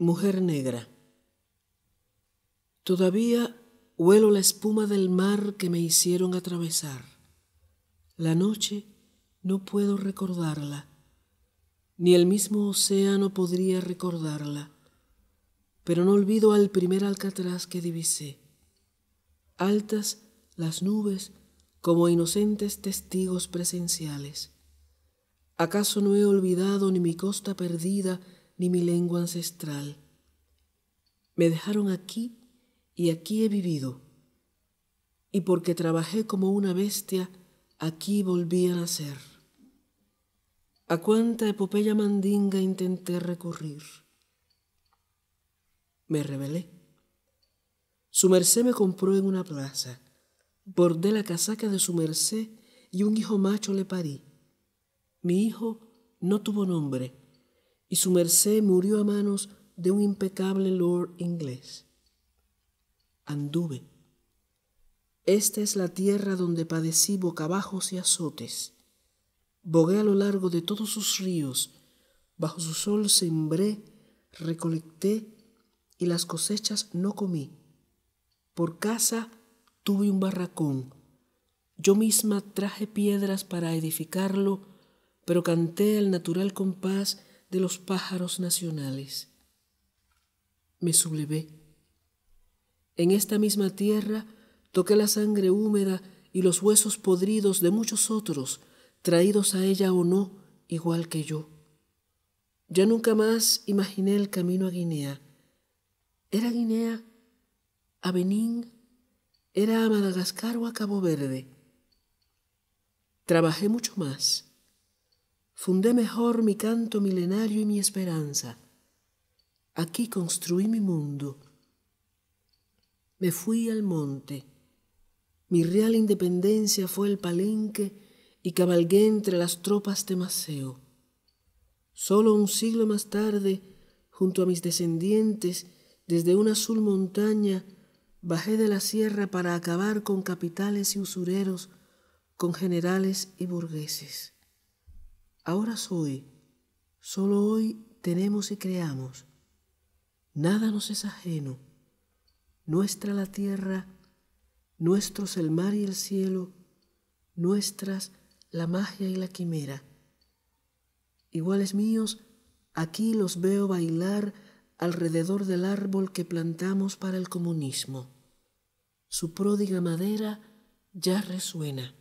Mujer negra. Todavía huelo la espuma del mar que me hicieron atravesar. La noche no puedo recordarla, ni el mismo océano podría recordarla, pero no olvido al primer alcatraz que divisé. Altas las nubes como inocentes testigos presenciales. ¿Acaso no he olvidado ni mi costa perdida, ni mi lengua ancestral. Me dejaron aquí y aquí he vivido. Y porque trabajé como una bestia, aquí volví a nacer. A cuánta epopeya mandinga intenté recurrir. Me rebelé. Su merced me compró en una plaza. Bordé la casaca de su merced y un hijo macho le parí. Mi hijo no tuvo nombre y su merced murió a manos de un impecable lord inglés. Anduve. Esta es la tierra donde padecí bocabajos y azotes. Bogué a lo largo de todos sus ríos, bajo su sol sembré, recolecté y las cosechas no comí. Por casa tuve un barracón. Yo misma traje piedras para edificarlo, pero canté al natural compás de los pájaros nacionales. Me sublevé. En esta misma tierra toqué la sangre húmeda y los huesos podridos de muchos otros, traídos a ella o no, igual que yo. Ya nunca más imaginé el camino a Guinea. ¿Era Guinea? ¿A Benín? ¿Era a Madagascar o a Cabo Verde? Trabajé mucho más fundé mejor mi canto milenario y mi esperanza. Aquí construí mi mundo. Me fui al monte. Mi real independencia fue el palenque y cabalgué entre las tropas de Maceo. Solo un siglo más tarde, junto a mis descendientes, desde una azul montaña, bajé de la sierra para acabar con capitales y usureros, con generales y burgueses. Ahora soy, solo hoy tenemos y creamos. Nada nos es ajeno. Nuestra la tierra, nuestros el mar y el cielo, nuestras la magia y la quimera. Iguales míos, aquí los veo bailar alrededor del árbol que plantamos para el comunismo. Su pródiga madera ya resuena.